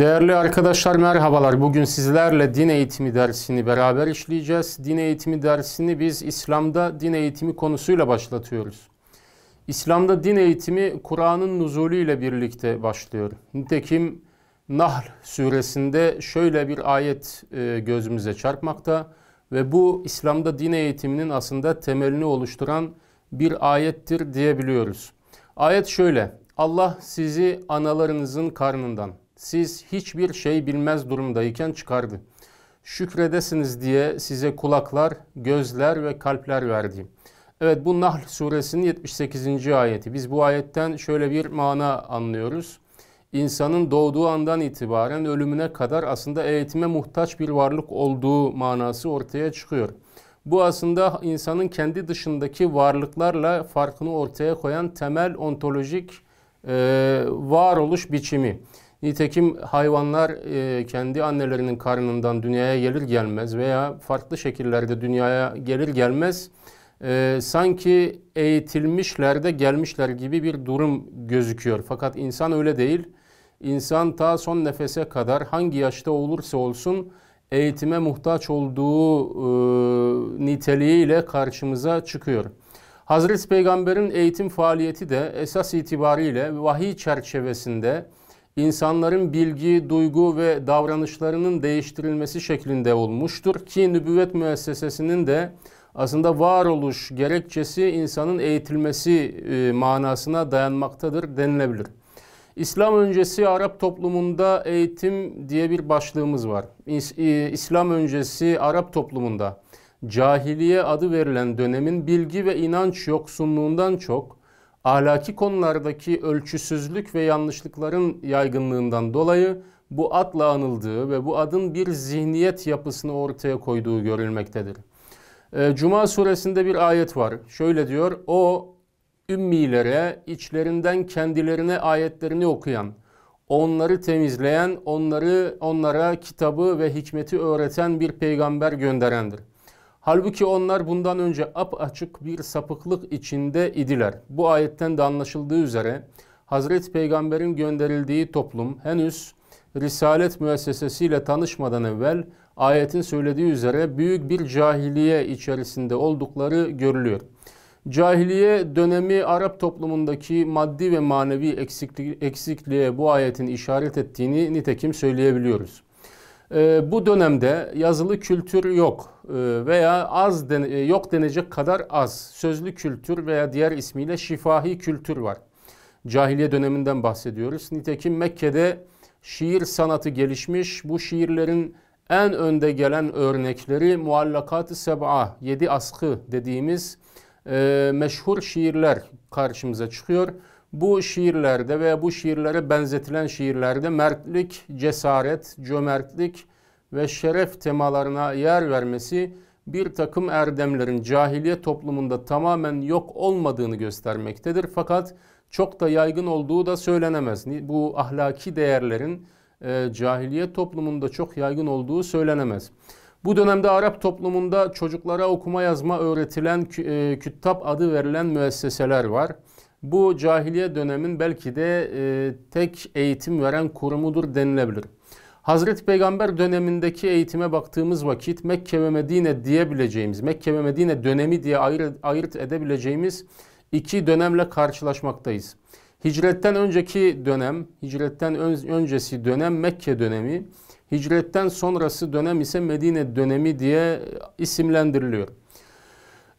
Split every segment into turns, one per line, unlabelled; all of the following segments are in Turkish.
Değerli arkadaşlar merhabalar. Bugün sizlerle din eğitimi dersini beraber işleyeceğiz. Din eğitimi dersini biz İslam'da din eğitimi konusuyla başlatıyoruz. İslam'da din eğitimi Kur'an'ın nuzulü ile birlikte başlıyor. Nitekim Nahl suresinde şöyle bir ayet e, gözümüze çarpmakta ve bu İslam'da din eğitiminin aslında temelini oluşturan bir ayettir diyebiliyoruz. Ayet şöyle. Allah sizi analarınızın karnından siz hiçbir şey bilmez durumdayken çıkardı. Şükredesiniz diye size kulaklar, gözler ve kalpler verdi. Evet bu Nahl suresinin 78. ayeti. Biz bu ayetten şöyle bir mana anlıyoruz. İnsanın doğduğu andan itibaren ölümüne kadar aslında eğitime muhtaç bir varlık olduğu manası ortaya çıkıyor. Bu aslında insanın kendi dışındaki varlıklarla farkını ortaya koyan temel ontolojik e, varoluş biçimi. Nitekim hayvanlar e, kendi annelerinin karnından dünyaya gelir gelmez veya farklı şekillerde dünyaya gelir gelmez e, sanki eğitilmişler de gelmişler gibi bir durum gözüküyor. Fakat insan öyle değil. İnsan ta son nefese kadar hangi yaşta olursa olsun eğitime muhtaç olduğu e, niteliğiyle karşımıza çıkıyor. Hazreti Peygamber'in eğitim faaliyeti de esas itibariyle vahiy çerçevesinde insanların bilgi, duygu ve davranışlarının değiştirilmesi şeklinde olmuştur ki nübüvvet müessesesinin de aslında varoluş gerekçesi insanın eğitilmesi e, manasına dayanmaktadır denilebilir. İslam öncesi Arap toplumunda eğitim diye bir başlığımız var. E, İslam öncesi Arap toplumunda cahiliye adı verilen dönemin bilgi ve inanç yoksunluğundan çok ahlaki konulardaki ölçüsüzlük ve yanlışlıkların yaygınlığından dolayı bu adla anıldığı ve bu adın bir zihniyet yapısını ortaya koyduğu görülmektedir. Ee, Cuma suresinde bir ayet var. Şöyle diyor, o ümmilere içlerinden kendilerine ayetlerini okuyan, onları temizleyen, onları onlara kitabı ve hikmeti öğreten bir peygamber gönderendir. Halbuki onlar bundan önce açık bir sapıklık içinde idiler. Bu ayetten de anlaşıldığı üzere Hazreti Peygamber'in gönderildiği toplum henüz Risalet müessesesiyle tanışmadan evvel ayetin söylediği üzere büyük bir cahiliye içerisinde oldukları görülüyor. Cahiliye dönemi Arap toplumundaki maddi ve manevi eksikliğe bu ayetin işaret ettiğini nitekim söyleyebiliyoruz. Ee, bu dönemde yazılı kültür yok ee, veya az dene, e, yok denecek kadar az sözlü kültür veya diğer ismiyle şifahi kültür var. Cahiliye döneminden bahsediyoruz. Nitekim Mekke'de şiir sanatı gelişmiş. Bu şiirlerin en önde gelen örnekleri Muallakat-ı Seb'a, Yedi Askı dediğimiz e, meşhur şiirler karşımıza çıkıyor. Bu şiirlerde veya bu şiirlere benzetilen şiirlerde mertlik, cesaret, cömertlik, ve şeref temalarına yer vermesi bir takım erdemlerin cahiliye toplumunda tamamen yok olmadığını göstermektedir. Fakat çok da yaygın olduğu da söylenemez. Bu ahlaki değerlerin e, cahiliye toplumunda çok yaygın olduğu söylenemez. Bu dönemde Arap toplumunda çocuklara okuma yazma öğretilen e, küttap adı verilen müesseseler var. Bu cahiliye dönemin belki de e, tek eğitim veren kurumudur denilebilir. Hazreti Peygamber dönemindeki eğitime baktığımız vakit Mekke ve Medine diyebileceğimiz, Mekke ve Medine dönemi diye ayırt, ayırt edebileceğimiz iki dönemle karşılaşmaktayız. Hicretten önceki dönem, hicretten ön, öncesi dönem Mekke dönemi, hicretten sonrası dönem ise Medine dönemi diye isimlendiriliyor.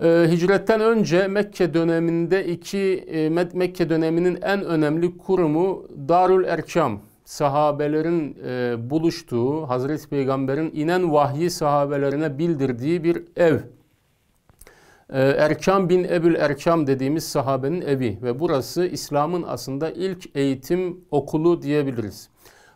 Ee, hicretten önce Mekke döneminde iki e, Mekke döneminin en önemli kurumu Darül Erkam sahabelerin e, buluştuğu, Hazreti Peygamber'in inen vahyi sahabelerine bildirdiği bir ev. E, Erkam bin Ebül Erkam dediğimiz sahabenin evi ve burası İslam'ın aslında ilk eğitim okulu diyebiliriz.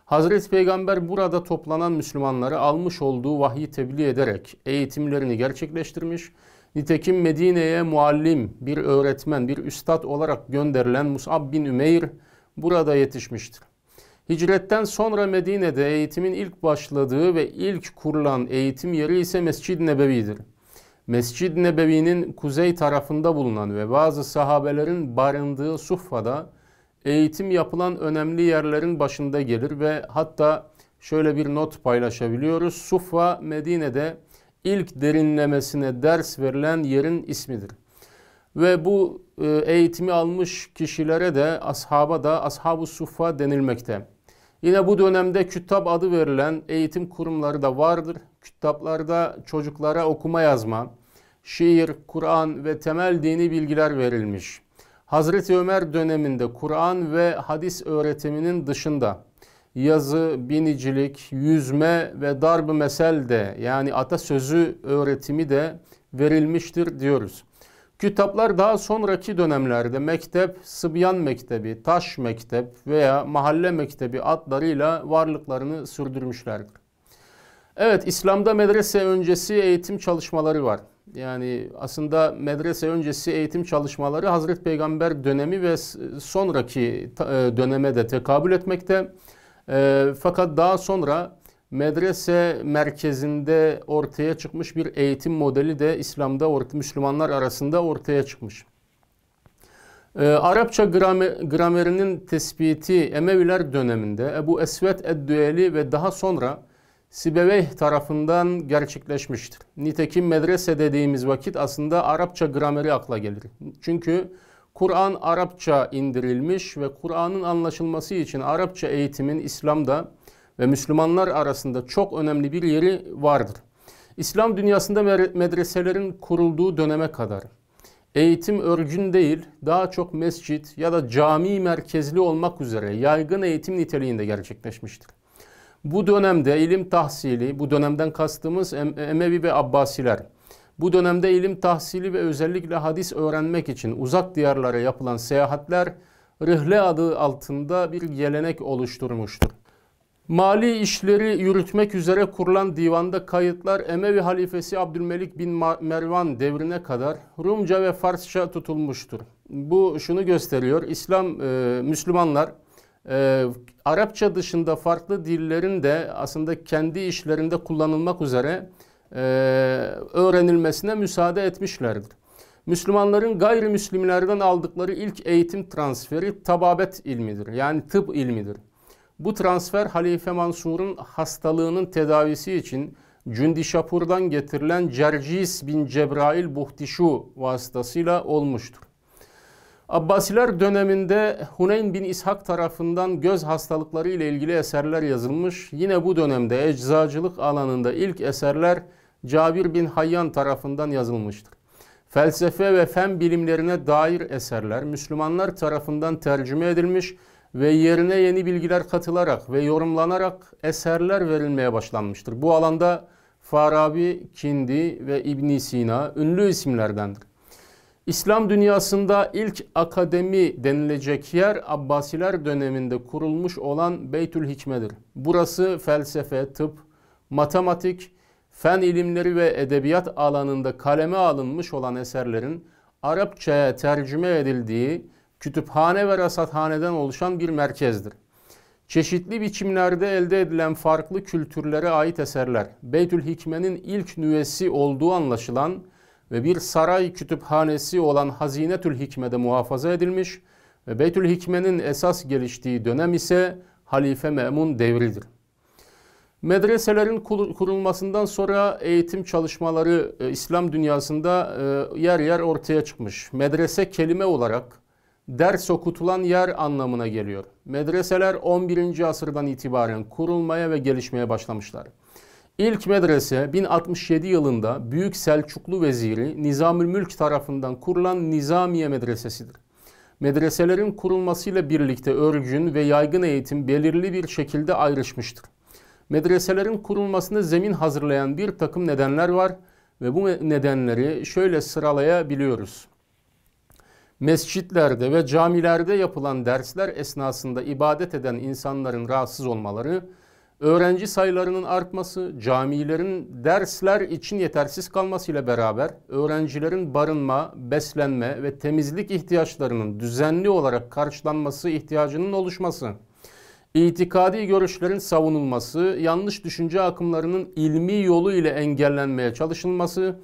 Hazreti Peygamber burada toplanan Müslümanları almış olduğu vahyi tebliğ ederek eğitimlerini gerçekleştirmiş. Nitekim Medine'ye muallim, bir öğretmen, bir üstad olarak gönderilen Mus'ab bin Ümeyr burada yetişmiştir. Hicretten sonra Medine'de eğitimin ilk başladığı ve ilk kurulan eğitim yeri ise Mescid-i Nebevi'dir. Mescid-i Nebevi'nin kuzey tarafında bulunan ve bazı sahabelerin barındığı Suffa'da eğitim yapılan önemli yerlerin başında gelir ve hatta şöyle bir not paylaşabiliyoruz. Suffa Medine'de ilk derinlemesine ders verilen yerin ismidir. Ve bu e, eğitimi almış kişilere de ashaba da ashabu suffa denilmekte. Yine bu dönemde kütap adı verilen eğitim kurumları da vardır. Kütaplarda çocuklara okuma yazma, şiir, Kur'an ve temel dini bilgiler verilmiş. Hazreti Ömer döneminde Kur'an ve hadis öğretiminin dışında yazı, binicilik, yüzme ve darb-ı mesel de yani atasözü öğretimi de verilmiştir diyoruz. Kitaplar daha sonraki dönemlerde mektep, Sıbyan Mektebi, Taş Mektep veya Mahalle Mektebi adlarıyla varlıklarını sürdürmüşlerdir. Evet, İslam'da medrese öncesi eğitim çalışmaları var. Yani aslında medrese öncesi eğitim çalışmaları Hazreti Peygamber dönemi ve sonraki e, döneme de tekabül etmekte. E, fakat daha sonra medrese merkezinde ortaya çıkmış bir eğitim modeli de İslam'da Müslümanlar arasında ortaya çıkmış. E, Arapça gramer, gramerinin tespiti Emeviler döneminde Ebu Esved Eddüeli ve daha sonra Sibeveyh tarafından gerçekleşmiştir. Nitekim medrese dediğimiz vakit aslında Arapça grameri akla gelir. Çünkü Kur'an Arapça indirilmiş ve Kur'an'ın anlaşılması için Arapça eğitimin İslam'da ve Müslümanlar arasında çok önemli bir yeri vardır. İslam dünyasında medreselerin kurulduğu döneme kadar eğitim örgün değil, daha çok mescit ya da cami merkezli olmak üzere yaygın eğitim niteliğinde gerçekleşmiştir. Bu dönemde ilim tahsili, bu dönemden kastımız Emevi ve Abbasiler, bu dönemde ilim tahsili ve özellikle hadis öğrenmek için uzak diyarlara yapılan seyahatler Rıhle adı altında bir gelenek oluşturmuştur. Mali işleri yürütmek üzere kurulan divanda kayıtlar Emevi halifesi Abdülmelik bin Mervan devrine kadar Rumca ve Farsça tutulmuştur. Bu şunu gösteriyor. İslam e, Müslümanlar e, Arapça dışında farklı dillerin de aslında kendi işlerinde kullanılmak üzere e, öğrenilmesine müsaade etmişlerdir. Müslümanların gayrimüslimlerden aldıkları ilk eğitim transferi tababet ilmidir. Yani tıp ilmidir. Bu transfer Halife Mansur'un hastalığının tedavisi için Cündişapur'dan getirilen Cercis bin Cebrail Buhtişu vasıtasıyla olmuştur. Abbasiler döneminde Huneyn bin İshak tarafından göz hastalıkları ile ilgili eserler yazılmış. Yine bu dönemde eczacılık alanında ilk eserler Cabir bin Hayyan tarafından yazılmıştır. Felsefe ve fen bilimlerine dair eserler Müslümanlar tarafından tercüme edilmiş ve yerine yeni bilgiler katılarak ve yorumlanarak eserler verilmeye başlanmıştır. Bu alanda Farabi, Kindi ve İbn Sina ünlü isimlerdendir. İslam dünyasında ilk akademi denilecek yer Abbasiler döneminde kurulmuş olan Beytül Hikme'dir. Burası felsefe, tıp, matematik, fen ilimleri ve edebiyat alanında kaleme alınmış olan eserlerin Arapçaya tercüme edildiği kütüphane ve rasathaneden oluşan bir merkezdir. Çeşitli biçimlerde elde edilen farklı kültürlere ait eserler, Beytül Hikme'nin ilk nüvesi olduğu anlaşılan ve bir saray kütüphanesi olan Hazinetül Hikme'de muhafaza edilmiş ve Beytül Hikme'nin esas geliştiği dönem ise Halife Memun devridir. Medreselerin kurulmasından sonra eğitim çalışmaları e, İslam dünyasında e, yer yer ortaya çıkmış. Medrese kelime olarak ders okutulan yer anlamına geliyor. Medreseler 11. asırdan itibaren kurulmaya ve gelişmeye başlamışlar. İlk medrese 1067 yılında Büyük Selçuklu Veziri Nizamülmülk tarafından kurulan Nizamiye Medresesidir. Medreselerin kurulmasıyla birlikte örgün ve yaygın eğitim belirli bir şekilde ayrışmıştır. Medreselerin kurulmasını zemin hazırlayan bir takım nedenler var ve bu nedenleri şöyle sıralayabiliyoruz mescitlerde ve camilerde yapılan dersler esnasında ibadet eden insanların rahatsız olmaları, öğrenci sayılarının artması, camilerin dersler için yetersiz kalmasıyla beraber öğrencilerin barınma, beslenme ve temizlik ihtiyaçlarının düzenli olarak karşılanması ihtiyacının oluşması, itikadi görüşlerin savunulması, yanlış düşünce akımlarının ilmi yolu ile engellenmeye çalışılması,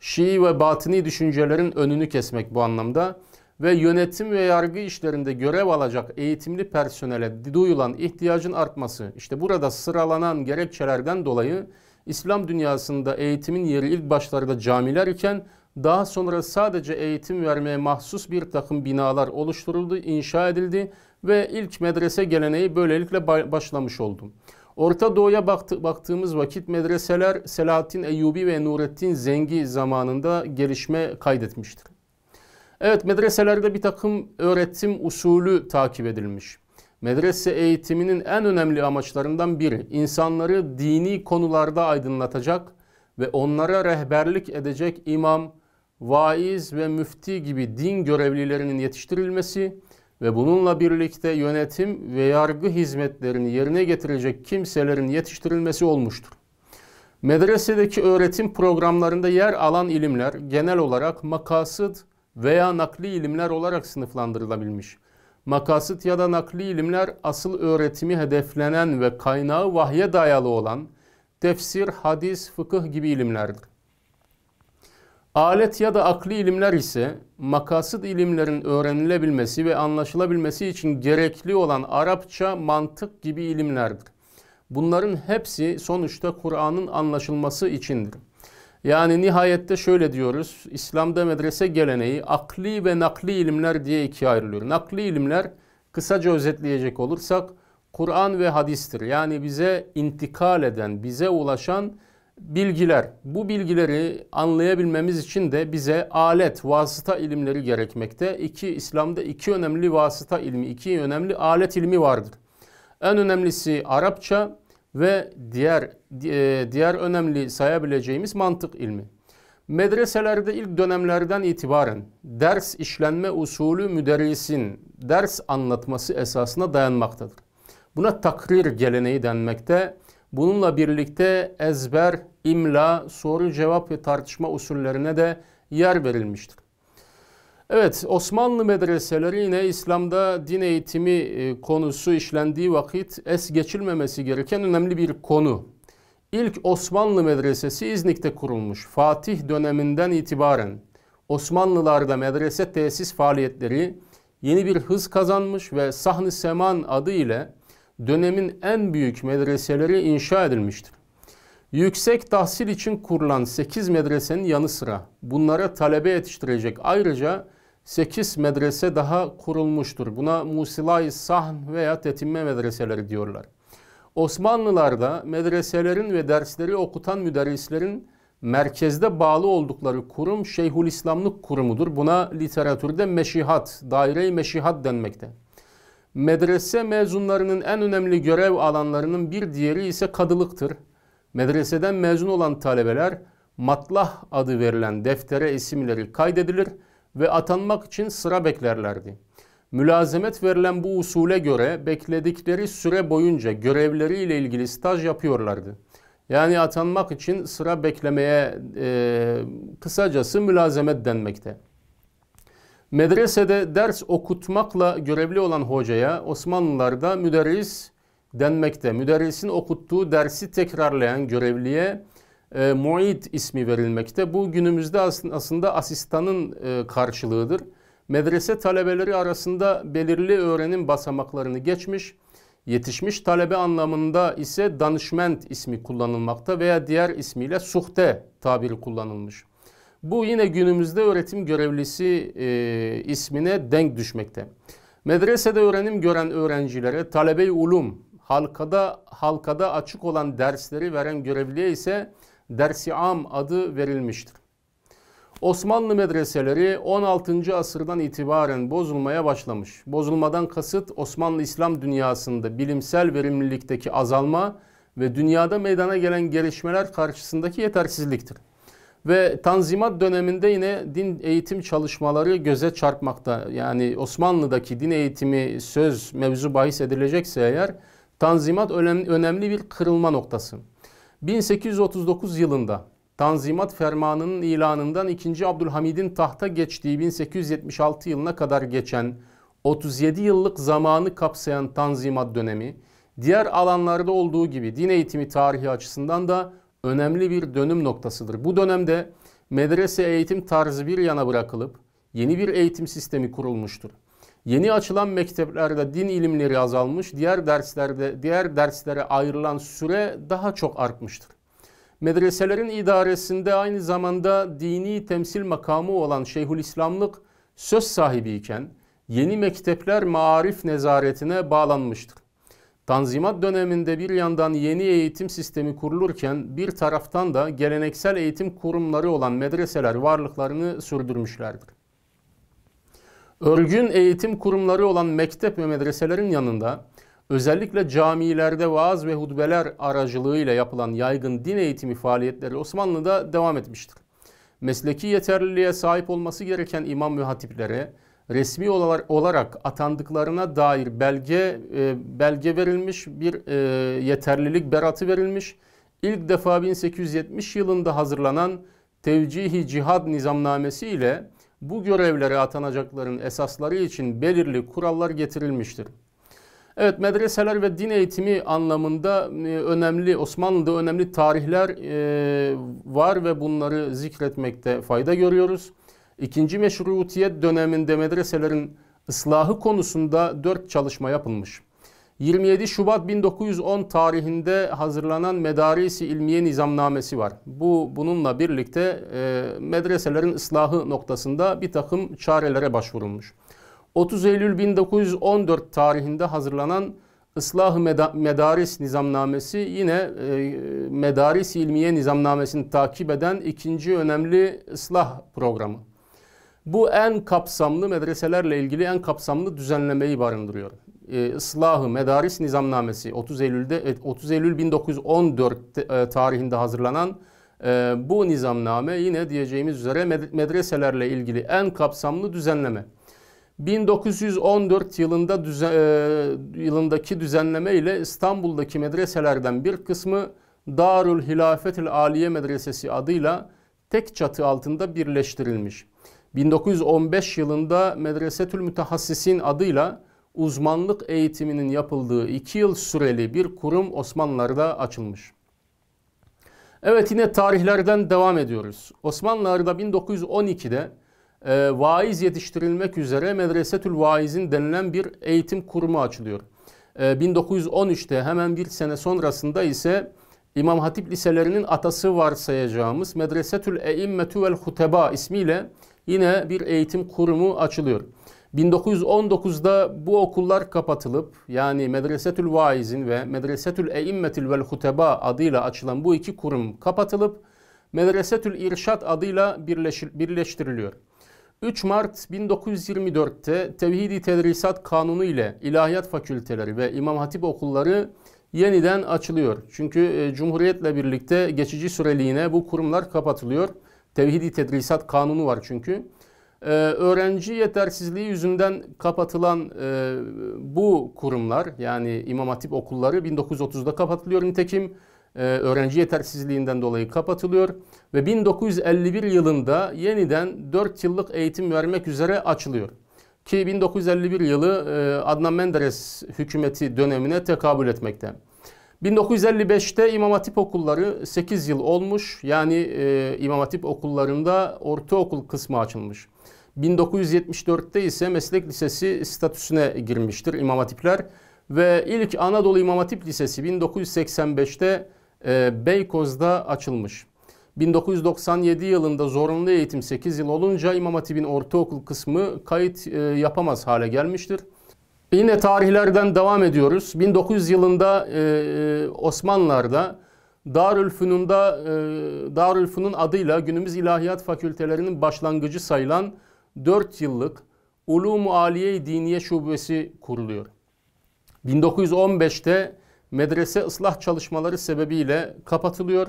Şii ve batini düşüncelerin önünü kesmek bu anlamda ve yönetim ve yargı işlerinde görev alacak eğitimli personele duyulan ihtiyacın artması. işte burada sıralanan gerekçelerden dolayı İslam dünyasında eğitimin yeri ilk başlarda camiler iken daha sonra sadece eğitim vermeye mahsus bir takım binalar oluşturuldu, inşa edildi ve ilk medrese geleneği böylelikle başlamış oldu. Orta Doğu'ya baktı, baktığımız vakit medreseler Selahattin Eyyubi ve Nurettin Zengi zamanında gelişme kaydetmiştir. Evet medreselerde bir takım öğretim usulü takip edilmiş. Medrese eğitiminin en önemli amaçlarından biri insanları dini konularda aydınlatacak ve onlara rehberlik edecek imam, vaiz ve müfti gibi din görevlilerinin yetiştirilmesi ve bununla birlikte yönetim ve yargı hizmetlerini yerine getirecek kimselerin yetiştirilmesi olmuştur. Medresedeki öğretim programlarında yer alan ilimler genel olarak makasıd veya nakli ilimler olarak sınıflandırılabilmiş. Makasıt ya da nakli ilimler asıl öğretimi hedeflenen ve kaynağı vahye dayalı olan tefsir, hadis, fıkıh gibi ilimlerdir. Alet ya da akli ilimler ise makasıt ilimlerin öğrenilebilmesi ve anlaşılabilmesi için gerekli olan Arapça, mantık gibi ilimlerdir. Bunların hepsi sonuçta Kur'an'ın anlaşılması içindir. Yani nihayette şöyle diyoruz. İslam'da medrese geleneği akli ve nakli ilimler diye ikiye ayrılıyor. Nakli ilimler kısaca özetleyecek olursak Kur'an ve hadistir. Yani bize intikal eden, bize ulaşan bilgiler. Bu bilgileri anlayabilmemiz için de bize alet, vasıta ilimleri gerekmekte. İki, İslam'da iki önemli vasıta ilmi, iki önemli alet ilmi vardır. En önemlisi Arapça, ve diğer e, diğer önemli sayabileceğimiz mantık ilmi. Medreselerde ilk dönemlerden itibaren ders işlenme usulü müderrisin ders anlatması esasına dayanmaktadır. Buna takrir geleneği denmekte. Bununla birlikte ezber, imla, soru cevap ve tartışma usullerine de yer verilmiştir. Evet Osmanlı medreseleri yine İslam'da din eğitimi e, konusu işlendiği vakit es geçilmemesi gereken önemli bir konu. İlk Osmanlı medresesi İznik'te kurulmuş. Fatih döneminden itibaren Osmanlılarda medrese tesis faaliyetleri yeni bir hız kazanmış ve Sahn-ı Seman adı ile dönemin en büyük medreseleri inşa edilmiştir. Yüksek tahsil için kurulan 8 medresenin yanı sıra bunlara talebe yetiştirecek ayrıca 8 medrese daha kurulmuştur. Buna Musilay Sahn veya Tetimme medreseleri diyorlar. Osmanlılarda medreselerin ve dersleri okutan müderrislerin merkezde bağlı oldukları kurum Şeyhülislamlık kurumudur. Buna literatürde meşihat, daire-i meşihat denmekte. Medrese mezunlarının en önemli görev alanlarının bir diğeri ise kadılıktır. Medreseden mezun olan talebeler matlah adı verilen deftere isimleri kaydedilir ve ve atanmak için sıra beklerlerdi. Mülazemet verilen bu usule göre bekledikleri süre boyunca görevleriyle ilgili staj yapıyorlardı. Yani atanmak için sıra beklemeye e, kısacası mülazemet denmekte. Medresede ders okutmakla görevli olan hocaya Osmanlılarda müderris denmekte. Müderrisin okuttuğu dersi tekrarlayan görevliye e, muid ismi verilmekte. Bu günümüzde aslında asistanın e, karşılığıdır. Medrese talebeleri arasında belirli öğrenim basamaklarını geçmiş, yetişmiş talebe anlamında ise danışment ismi kullanılmakta veya diğer ismiyle suhte tabiri kullanılmış. Bu yine günümüzde öğretim görevlisi e, ismine denk düşmekte. Medresede öğrenim gören öğrencilere talebe-i ulum, halkada halkada açık olan dersleri veren görevliye ise Dersi Am adı verilmiştir. Osmanlı medreseleri 16. asırdan itibaren bozulmaya başlamış. Bozulmadan kasıt Osmanlı İslam dünyasında bilimsel verimlilikteki azalma ve dünyada meydana gelen gelişmeler karşısındaki yetersizliktir. Ve Tanzimat döneminde yine din eğitim çalışmaları göze çarpmakta. Yani Osmanlı'daki din eğitimi söz mevzu bahis edilecekse eğer Tanzimat önemli bir kırılma noktası. 1839 yılında Tanzimat Fermanı'nın ilanından 2. Abdülhamid'in tahta geçtiği 1876 yılına kadar geçen 37 yıllık zamanı kapsayan Tanzimat dönemi, diğer alanlarda olduğu gibi din eğitimi tarihi açısından da önemli bir dönüm noktasıdır. Bu dönemde medrese eğitim tarzı bir yana bırakılıp yeni bir eğitim sistemi kurulmuştur. Yeni açılan mekteplerde din ilimleri azalmış, diğer derslerde diğer derslere ayrılan süre daha çok artmıştır. Medreselerin idaresinde aynı zamanda dini temsil makamı olan Şeyhülislamlık söz sahibi iken yeni mektepler maarif nezaretine bağlanmıştır. Tanzimat döneminde bir yandan yeni eğitim sistemi kurulurken bir taraftan da geleneksel eğitim kurumları olan medreseler varlıklarını sürdürmüşlerdir. Örgün eğitim kurumları olan mektep ve medreselerin yanında özellikle camilerde vaaz ve hutbeler aracılığıyla yapılan yaygın din eğitimi faaliyetleri Osmanlı'da devam etmiştir. Mesleki yeterliliğe sahip olması gereken imam ve hatiplere resmi olarak atandıklarına dair belge e, belge verilmiş, bir e, yeterlilik beratı verilmiş. İlk defa 1870 yılında hazırlanan Tevcihi Cihad Nizamnamesi ile bu görevlere atanacakların esasları için belirli kurallar getirilmiştir. Evet medreseler ve din eğitimi anlamında e, önemli Osmanlı'da önemli tarihler e, var ve bunları zikretmekte fayda görüyoruz. İkinci meşrutiyet döneminde medreselerin ıslahı konusunda dört çalışma yapılmış. 27 Şubat 1910 tarihinde hazırlanan Medarisi İlmiye Nizamnamesi var. Bu bununla birlikte e, medreselerin ıslahı noktasında bir takım çarelere başvurulmuş. 30 Eylül 1914 tarihinde hazırlanan Islah-ı Medaris Nizamnamesi yine e, Medaris İlmiye Nizamnamesini takip eden ikinci önemli ıslah programı. Bu en kapsamlı medreselerle ilgili en kapsamlı düzenlemeyi barındırıyor e, ıslahı medaris nizamnamesi 30 Eylül'de 30 e, Eylül 1914 e, tarihinde hazırlanan e, bu nizamname yine diyeceğimiz üzere medreselerle ilgili en kapsamlı düzenleme. 1914 yılında düzen, yılındaki düzenleme ile İstanbul'daki medreselerden bir kısmı Darül Hilafetül Aliye Medresesi adıyla tek çatı altında birleştirilmiş. 1915 yılında Medresetül Mütehassisin adıyla uzmanlık eğitiminin yapıldığı 2 yıl süreli bir kurum Osmanlılar'da açılmış. Evet yine tarihlerden devam ediyoruz. Osmanlılar'da 1912'de e, vaiz yetiştirilmek üzere Medresetül Vaiz'in denilen bir eğitim kurumu açılıyor. E, 1913'te hemen bir sene sonrasında ise İmam Hatip liselerinin atası varsayacağımız Medresetül Eimmetü vel Huteba ismiyle yine bir eğitim kurumu açılıyor. 1919'da bu okullar kapatılıp yani Medresetül Vaizin ve Medresetül Eimmetül Vel Huteba adıyla açılan bu iki kurum kapatılıp Medresetül İrşad adıyla birleştiriliyor. 3 Mart 1924'te Tevhidi Tedrisat Kanunu ile İlahiyat Fakülteleri ve İmam Hatip okulları yeniden açılıyor. Çünkü e, Cumhuriyet'le birlikte geçici süreliğine bu kurumlar kapatılıyor. Tevhidi Tedrisat Kanunu var çünkü e, öğrenci yetersizliği yüzünden kapatılan e, bu kurumlar yani İmam Hatip okulları 1930'da kapatılıyor nitekim. Ee, öğrenci yetersizliğinden dolayı kapatılıyor ve 1951 yılında yeniden 4 yıllık eğitim vermek üzere açılıyor. Ki 1951 yılı e, Adnan Menderes hükümeti dönemine tekabül etmekte. 1955'te İmam Hatip okulları 8 yıl olmuş. Yani e, İmam Hatip okullarında ortaokul kısmı açılmış. 1974'te ise meslek lisesi statüsüne girmiştir İmam Hatipler. Ve ilk Anadolu İmam Hatip Lisesi 1985'te e, Beykoz'da açılmış. 1997 yılında zorunlu eğitim 8 yıl olunca İmam Hatip'in ortaokul kısmı kayıt e, yapamaz hale gelmiştir. Yine tarihlerden devam ediyoruz. 1900 yılında e, e Osmanlılar'da Darülfünun'da e, Darülfünun adıyla günümüz ilahiyat fakültelerinin başlangıcı sayılan 4 yıllık Ulum-u Aliye Diniye Şubesi kuruluyor. 1915'te medrese ıslah çalışmaları sebebiyle kapatılıyor.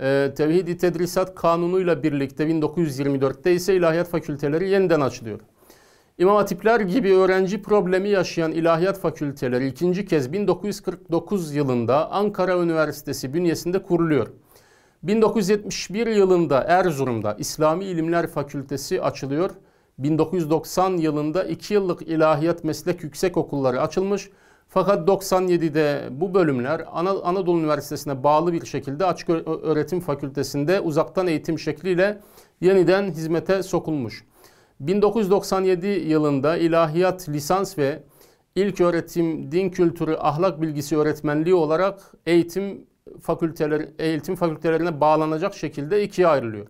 Ee, Tevhid-i Tedrisat Kanunu ile birlikte 1924'te ise ilahiyat fakülteleri yeniden açılıyor. İmam Hatipler gibi öğrenci problemi yaşayan ilahiyat fakülteleri ikinci kez 1949 yılında Ankara Üniversitesi bünyesinde kuruluyor. 1971 yılında Erzurum'da İslami İlimler Fakültesi açılıyor 1990 yılında 2 yıllık ilahiyat meslek yüksek okulları açılmış. Fakat 97'de bu bölümler Anadolu Üniversitesi'ne bağlı bir şekilde Açık Öğretim Fakültesi'nde uzaktan eğitim şekliyle yeniden hizmete sokulmuş. 1997 yılında ilahiyat lisans ve ilk öğretim, din kültürü, ahlak bilgisi öğretmenliği olarak eğitim fakülteleri, eğitim fakültelerine bağlanacak şekilde ikiye ayrılıyor.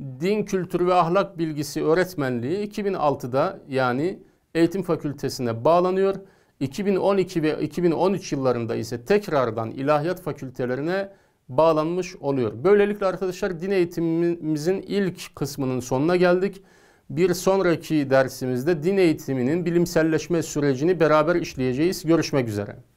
Din Kültürü ve Ahlak Bilgisi Öğretmenliği 2006'da yani Eğitim Fakültesine bağlanıyor. 2012 ve 2013 yıllarında ise tekrardan ilahiyat fakültelerine bağlanmış oluyor. Böylelikle arkadaşlar din eğitimimizin ilk kısmının sonuna geldik. Bir sonraki dersimizde din eğitiminin bilimselleşme sürecini beraber işleyeceğiz. Görüşmek üzere.